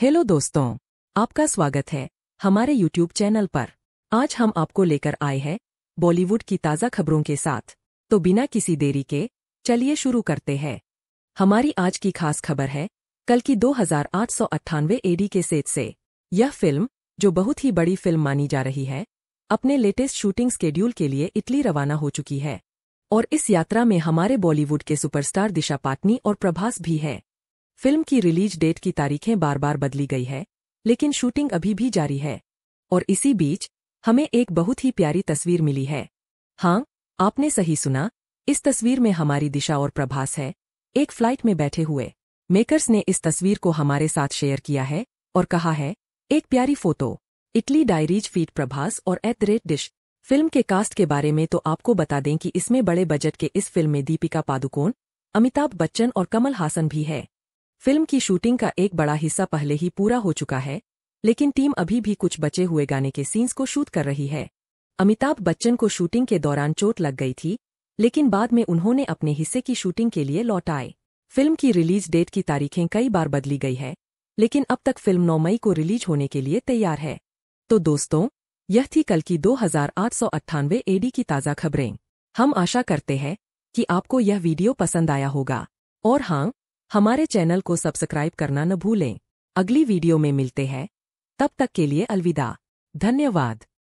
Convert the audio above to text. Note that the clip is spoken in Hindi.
हेलो दोस्तों आपका स्वागत है हमारे यूट्यूब चैनल पर आज हम आपको लेकर आए हैं बॉलीवुड की ताज़ा खबरों के साथ तो बिना किसी देरी के चलिए शुरू करते हैं हमारी आज की खास खबर है कल की दो हजार एडी के सेट से यह फिल्म जो बहुत ही बड़ी फिल्म मानी जा रही है अपने लेटेस्ट शूटिंग स्केड्यूल के लिए इटली रवाना हो चुकी है और इस यात्रा में हमारे बॉलीवुड के सुपरस्टार दिशा पाटनी और प्रभास भी है फिल्म की रिलीज डेट की तारीखें बार बार बदली गई है लेकिन शूटिंग अभी भी जारी है और इसी बीच हमें एक बहुत ही प्यारी तस्वीर मिली है हाँ आपने सही सुना इस तस्वीर में हमारी दिशा और प्रभास है एक फ्लाइट में बैठे हुए मेकर्स ने इस तस्वीर को हमारे साथ शेयर किया है और कहा है एक प्यारी photo Italy diaries feat Prabhas और एट द रेट डिश फिल्म के कास्ट के बारे में तो आपको बता दें कि इसमें बड़े बजट के इस फिल्म में दीपिका पादुकोण अमिताभ बच्चन और कमल हासन भी है फिल्म की शूटिंग का एक बड़ा हिस्सा पहले ही पूरा हो चुका है लेकिन टीम अभी भी कुछ बचे हुए गाने के सीन्स को शूट कर रही है अमिताभ बच्चन को शूटिंग के दौरान चोट लग गई थी लेकिन बाद में उन्होंने अपने हिस्से की शूटिंग के लिए लौट आए फिल्म की रिलीज डेट की तारीखें कई बार बदली गई है लेकिन अब तक फिल्म 9 मई को रिलीज होने के लिए तैयार है तो दोस्तों यह थी कल की दो एडी की ताज़ा खबरें हम आशा करते हैं कि आपको यह वीडियो पसंद आया होगा और हाँ हमारे चैनल को सब्सक्राइब करना न भूलें अगली वीडियो में मिलते हैं तब तक के लिए अलविदा धन्यवाद